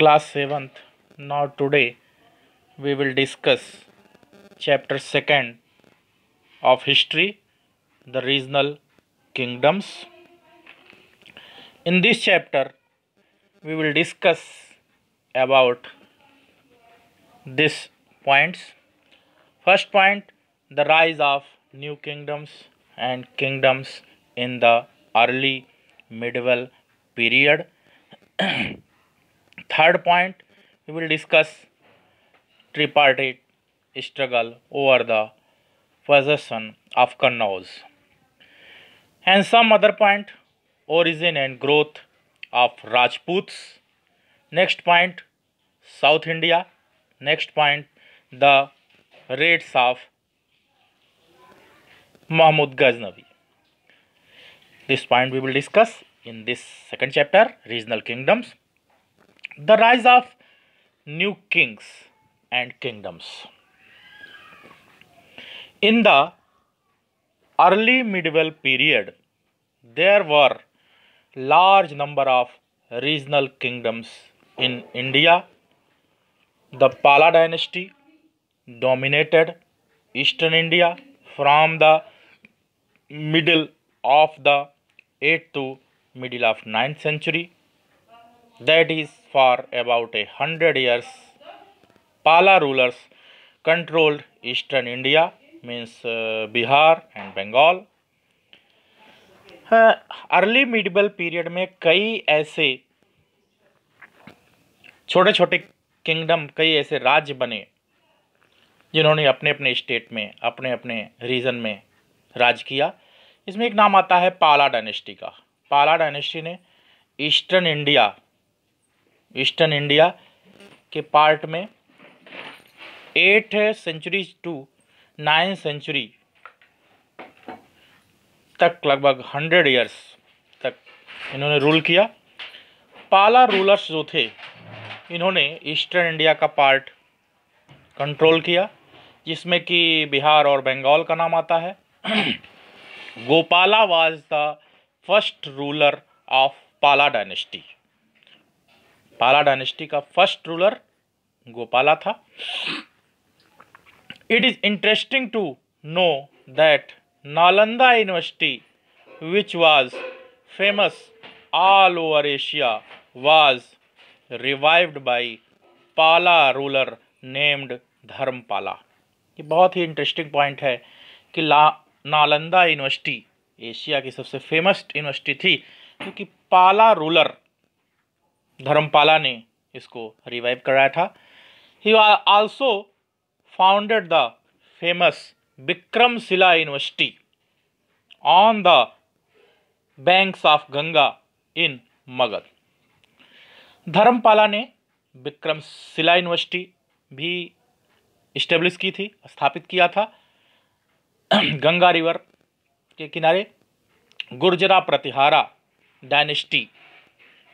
class 7th now today we will discuss chapter 2nd of history the regional kingdoms in this chapter we will discuss about these points first point the rise of new kingdoms and kingdoms in the early medieval period Third point, we will discuss tripartite struggle over the possession of Kannauz. And some other point, origin and growth of Rajputs. Next point, South India. Next point, the raids of Mahmud Ghaznavi. This point we will discuss in this second chapter, Regional Kingdoms the rise of new kings and kingdoms. In the early medieval period, there were large number of regional kingdoms in India. The Pala dynasty dominated eastern India from the middle of the 8th to middle of 9th century that is for about a hundred years, Pala rulers controlled eastern India, means uh, Bihar and Bengal. Early medieval period में कई ऐसे छोटे छोटे kingdom कई ऐसे राज्य बने जिन्होंने अपने अपने स्टेट में अपने अपने रीजन में राज किया इसमें एक नाम आता है पाला डायनेस्टी का पाला डायनेस्टी ने ईस्टर्न इंडिया ईस्टर्न इंडिया के पार्ट में eight century to nine century तक लगभग हंड्रेड ईयर्स तक इन्होंने रूल किया पाला रूलर्स जो थे इन्होंने ईस्टर्न इंडिया का पार्ट कंट्रोल किया जिसमें कि बिहार और बंगाल का नाम आता है Gopala was the first ruler of Pala dynasty Pala dynasty का फर्स्ट रूलर गोपाला था it is interesting to know that Nalanda university which was famous all over Asia was revived by Pala ruler named Dharmapala ये बहुत ही इंटरेस्टिंग पॉइंट है कि ला नालंदा यूनिवर्सिटी एशिया की सबसे famous university थी क्योंकि पाला रूलर धर्मपाला ने इसको रिवाइव कराया था he also founded the famous Vikramshila university on the banks of Ganga in Magadha Dharmapala ने विक्रमशिला यूनिवर्सिटी भी इस्टेब्लिश की थी स्थापित किया था गंगा रिवर के किनारे Gurjara Pratihara dynasty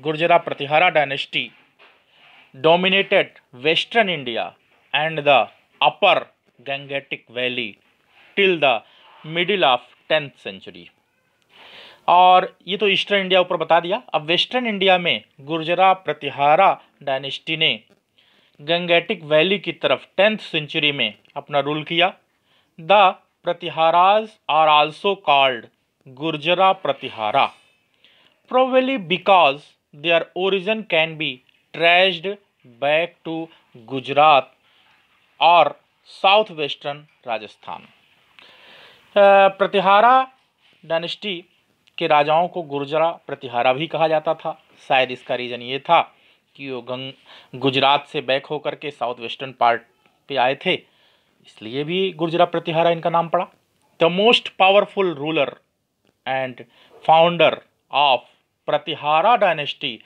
Gurjara Pratihara dynasty dominated western India and the upper Gangetic valley till the middle of tenth century और ये तो ईस्टर्न इंडिया ऊपर बता दिया अब वेस्टर्न इंडिया में गुर्जरा प्रतिहारा डायनेस्टी ने गंगेटिक वैली की तरफ टेंथ सेंचुरी में अपना रूल किया the Pratiharas are also called Gurjara Pratihara probably because their origin can be traced back to Gujarat or southwestern Rajasthan. Pratihara uh, dynasty के राजाओं को गुर्जरा प्रतिहारा भी कहा जाता था शायद इसका रीज़न ये था कि वो गंग गुजरात से बैक होकर के साउथ वेस्टर्न पार्ट पे आए थे इसलिए भी गुर्जरा प्रतिहारा इनका नाम पड़ा the most powerful ruler and founder of Pratihara dynasty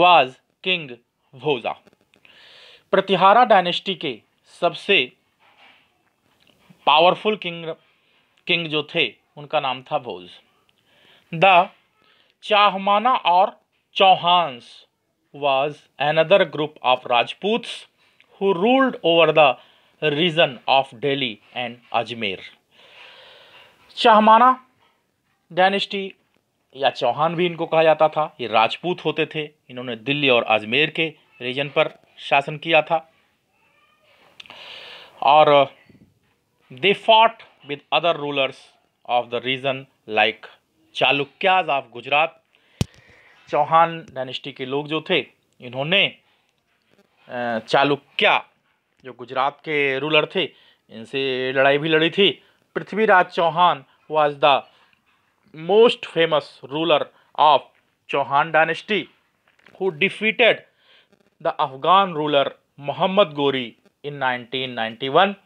was king Bhoja Pratihara dynasty के सबसे पावरफुल किंग किंग जो थे उनका नाम था भोज द चाहमाना और Chauhans was another group of Rajputs who ruled over the region of Delhi and Ajmer Chahamana dynasty या चौहान भी इनको कहा जाता था ये राजपूत होते थे इन्होंने दिल्ली और अजमेर के रीजन पर शासन किया था और they fought with other rulers of the region like Chalukyas of Gujarat Chauhan dynasty के लोग जो थे इन्होंने चालुक्या जो गुजरात के रूलर थे इनसे लड़ाई भी लड़ी थी Prithviraj Chauhan was the most famous ruler of Chauhan dynasty who defeated the Afghan ruler Muhammad Ghori in 1991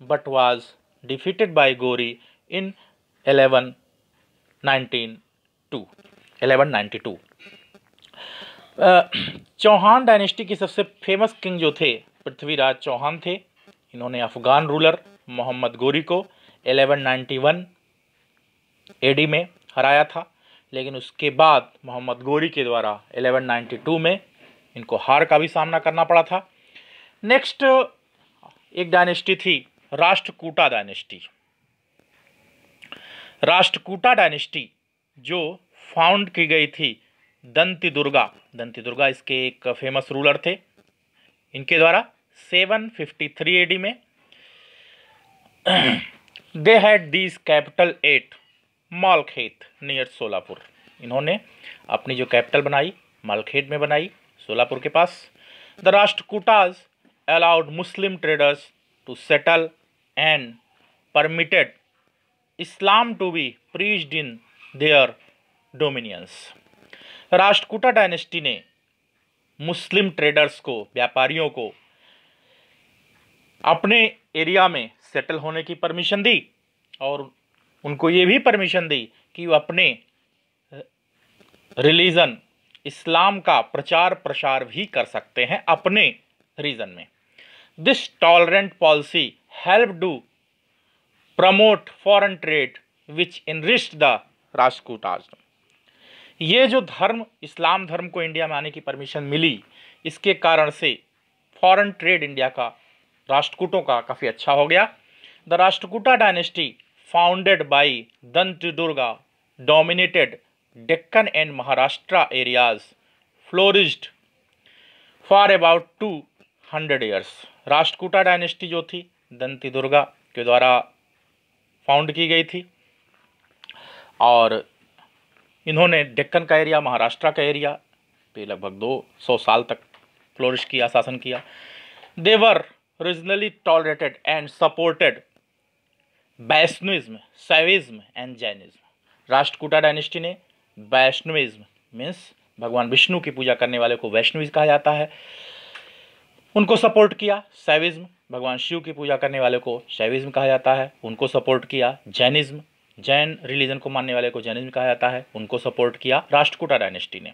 but was defeated by Ghori in 1192 1192 Chauhan dynasty के सबसे फेमस किंग जो थे पृथ्वीराज चौहान थे इन्होंने अफगान रूलर मोहम्मद गोरी को 1191 एडी में हराया था लेकिन उसके बाद मोहम्मद गोरी के द्वारा 1192 में इनको हार का भी सामना करना पड़ा था नेक्स्ट एक डायनेस्टी थी राष्ट्रकूटा डायनेस्टी राष्ट्रकूटा डायनेस्टी जो फाउंड की गई थी दंती दुर्गा दंती दुर्गा इसके एक फेमस रूलर थे इनके द्वारा 753 एडी में they had these capital at Malkhed near Solapur इन्होंने अपनी जो कैपिटल बनाई मालखेत में बनाई सोलापुर के पास the Rashtrakutas allowed Muslim traders to settle and permitted Islam to be preached in their dominions Rashtrakuta dynasty ने मुस्लिम ट्रेडर्स को व्यापारियों को अपने एरिया में सेटल होने की परमिशन दी और उनको ये भी परमिशन दी कि वो अपने रिलीज़न इस्लाम का प्रचार प्रसार भी कर सकते हैं अपने रीज़न में this tolerant policy help to promote foreign trade which enriched the Rashtrakutas ये जो धर्म इस्लाम धर्म को इंडिया में आने की परमिशन मिली इसके कारण से फॉरन ट्रेड इंडिया का राष्ट्रकूटों का काफ़ी अच्छा हो गया the Rashtrakuta dynasty founded founded by Durga dominated Deccan and Maharashtra areas flourished for about two hundred years Rashtrakuta dynasty जो थी दंती दुर्गा के द्वारा फाउंड की गई थी और इन्होंने डेक्कन का एरिया महाराष्ट्र का एरिया पे लगभग दो सौ साल तक फ्लोरिश किया शासन किया they religiously tolerated and supported Vaishnavism Shaivism and Jainism Rashtrakuta dynasty ने वैष्णविज्म मीन्स भगवान विष्णु की पूजा करने वाले को वैष्णविज कहा जाता है उनको सपोर्ट किया शैविज्म भगवान शिव की पूजा करने वाले को शैविज्म कहा जाता है उनको सपोर्ट किया जैनिज्म जैन रिलीजन को मानने वाले को जैनिज्म कहा जाता है उनको सपोर्ट किया राष्ट्रकूटा डायनेस्टी ने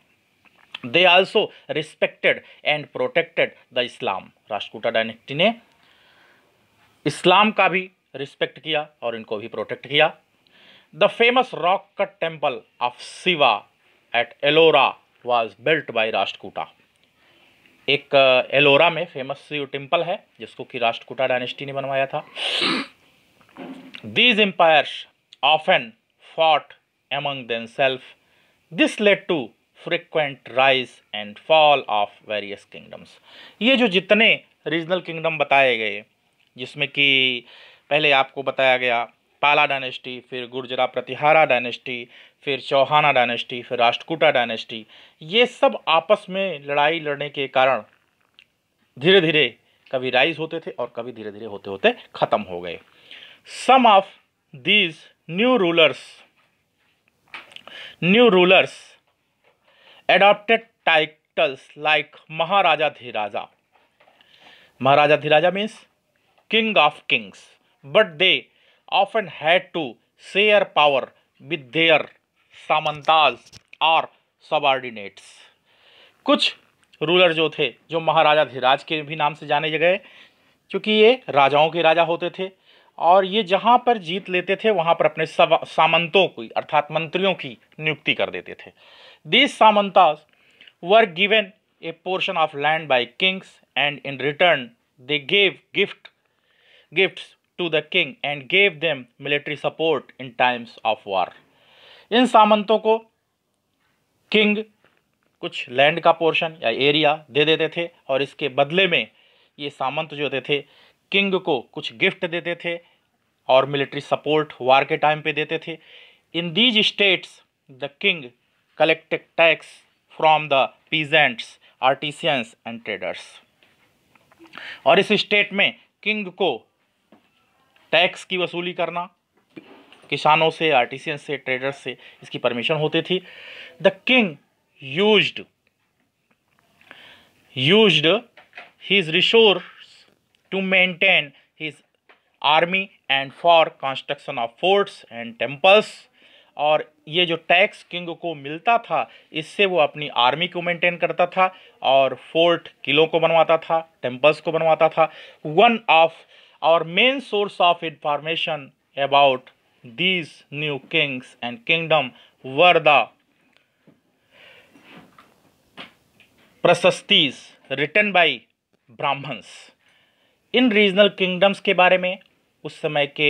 they also respected and protected the Islam Rashtrakuta dynasty ने इस्लाम का भी रिस्पेक्ट किया और इनको भी प्रोटेक्ट किया the famous rock cut temple of Shiva at Ellora was built by Rashtrakuta एक एलोरा uh, में फेमस टेम्पल है जिसको कि राष्ट्रकूटा डायनेस्टी ने बनवाया था these empires and fought among self this led to frequent rise and fall of various kingdoms ये जो जितने रीजनल किंगडम बताए गए जिसमें कि पहले आपको बताया गया पाला डायनेस्टी फिर गुर्जरा प्रतिहारा डायनेस्टी फिर चौहाना डायनेस्टी फिर राष्ट्रकूटा डायनेस्टी ये सब आपस में लड़ाई लड़ने के कारण धीरे धीरे कभी राइज होते थे और कभी धीरे धीरे होते होते ख़त्म हो गए some of these new rulers new rulers adopted titles like Maharaja Dhiraja Maharaja Dhiraja means king of kings but they often had to share power with their Samantas और सबॉर्डिनेट्स कुछ रूलर जो थे जो महाराजा धीराज के भी नाम से जाने गए क्योंकि ये राजाओं के राजा होते थे और ये जहाँ पर जीत लेते थे वहाँ पर अपने सामंतों की अर्थात मंत्रियों की नियुक्ति कर देते थे this Samantas were given a portion of land by kings and in return they gave gift gifts to the king and gave them military support in times of war इन सामंतों को किंग कुछ लैंड का पोर्शन या area दे देते थे और इसके बदले में ये सामंत जो होते थे किंग को कुछ गिफ्ट देते थे और मिलिट्री सपोर्ट वार के टाइम पे देते थे in these states the king collected tax from the peasants artisans and traders और इस स्टेट में किंग को टैक्स की वसूली करना किसानों से आर्टिसियन से ट्रेडर्स से इसकी परमिशन होती थी the king use use his resource to maintain his army and for construction of forts and temples और ये जो टैक्स किंग को मिलता था इससे वो अपनी आर्मी को मेंटेन करता था और फोर्ट किलों को बनवाता था टेम्पल्स को बनवाता था one of our main source of information about these new kings and kingdom were the prashastis written by Brahmins in regional kingdoms के बारे में उस समय के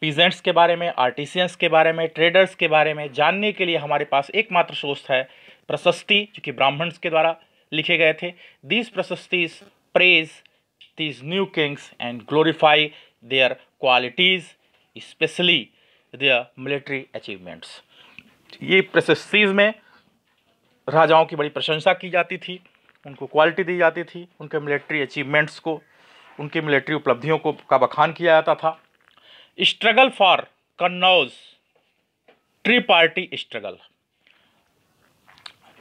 पीजेंट्स के बारे में आर्टिसियंस के बारे में ट्रेडर्स के बारे में जानने के लिए हमारे पास एकमात्र सोर्स है प्रशस्ति जो कि ब्राह्मण्स के द्वारा लिखे गए थे these prashastis praise these new kings and glorify their qualities, especially their military achievements. ये प्रशस्तीज में राजाओं की बड़ी प्रशंसा की जाती थी उनको क्वालिटी दी जाती थी उनके मिलिट्री अचीवमेंट्स को उनकी मिलिट्री उपलब्धियों को का बखान किया जाता था struggle for Kannauj tripartite struggle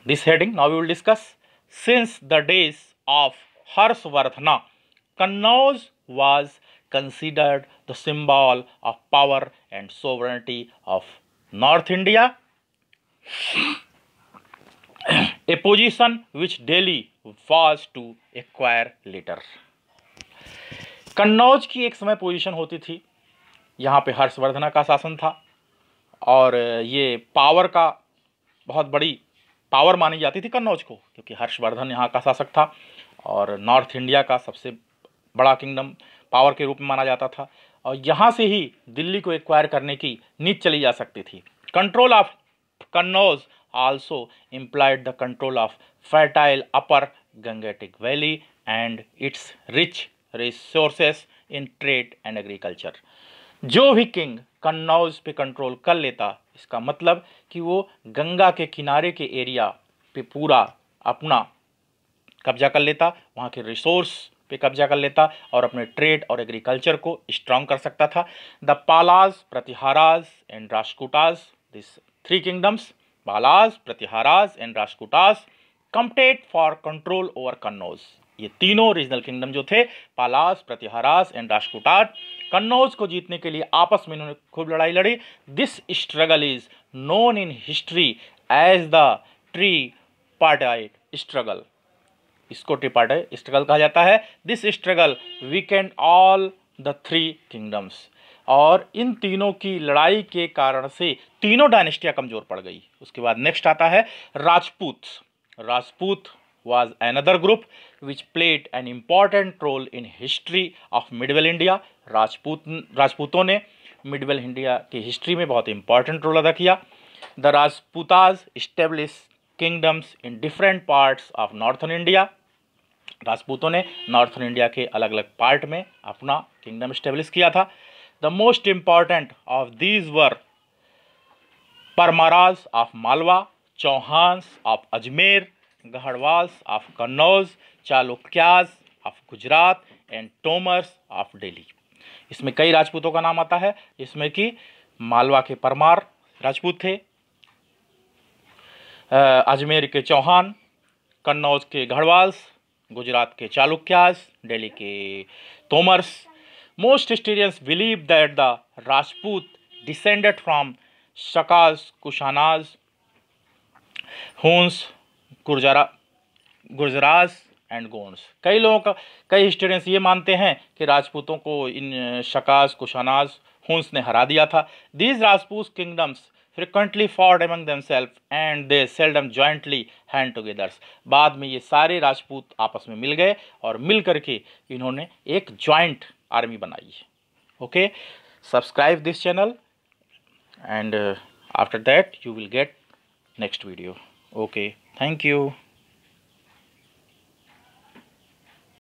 this heading now we will discuss since the days of Harshavardhana Kannauj was considered the symbol of power and sovereignty of North India, a position which Delhi was to acquire later. Kannauj की एक समय position होती थी यहाँ पे हर्षवर्धना का शासन था और ये पावर का बहुत बड़ी पावर मानी जाती थी कन्नौज को क्योंकि हर्षवर्धन यहाँ का शासक था और नॉर्थ इंडिया का सबसे बड़ा किंगडम पावर के रूप में माना जाता था और यहाँ से ही दिल्ली को एक्वायर करने की नीच चली जा सकती थी control of Kannauj also implied the control of fertile upper Gangetic valley and its rich resources in trade and agriculture जो भी किंग कन्नौज पे कंट्रोल कर लेता इसका मतलब कि वो गंगा के किनारे के एरिया पे पूरा अपना कब्जा कर लेता वहाँ के रिसोर्स पे कब्जा कर लेता और अपने ट्रेड और एग्रीकल्चर को स्ट्रांग कर सकता था the Palas Pratiharas and Rashtrakutas this three kingdoms Palas Pratiharas and Rashtrakutas competed for control over Kannauj ये तीनों रीजनल किंगडम जो थे पालास प्रतिहारास एंड राजकोटाट कन्नौज को जीतने के लिए आपस में इन्होंने खूब लड़ाई लड़ी this struggle is known in history as the tripartite struggle इसको है स्ट्रगल कहा जाता है this struggle we can all the three kingdoms और इन तीनों की लड़ाई के कारण से तीनों डायनेस्टियाँ कमज़ोर पड़ गई उसके बाद नेक्स्ट आता है Rajput Rajput an other group which played an important role in history of medieval India Rajput राजपूतों ने मिडवेल इंडिया की हिस्ट्री में बहुत इंपॉर्टेंट रोल अदा किया the Rajputs establish kingdoms in different parts of northern India राजपूतों ने नॉर्थन इंडिया के अलग अलग पार्ट में अपना किंगडम स्टेब्लिश किया था the most important of these were Paramaras of Malwa Chauhans of Ajmer Gahadavalas of Kannauj Chalukyas of Gujarat and Tomars of Delhi इसमें कई राजपूतों का नाम आता है जिसमें कि मालवा के परमार राजपूत थे अजमेर के चौहान कन्नौज के गढ़वाल्स गुजरात के चालुक्यास दिल्ली के Tomars most historians believe that the Rajput descended from Shakas Kushanas Huns Gurjara Gurjaras and Gonds कई लोगों का कई हिस्टोरियंस ये मानते हैं कि राजपूतों को इन शकाज कुशानाज हुंस ने हरा दिया था these Rajput kingdoms frequently fought among themselves and they seldom jointly hand togethers बाद में ये सारे राजपूत आपस में मिल गए और मिल करके इन्होंने एक जॉइंट आर्मी बनाई है okay subscribe this channel and after that you will get next video okay thank you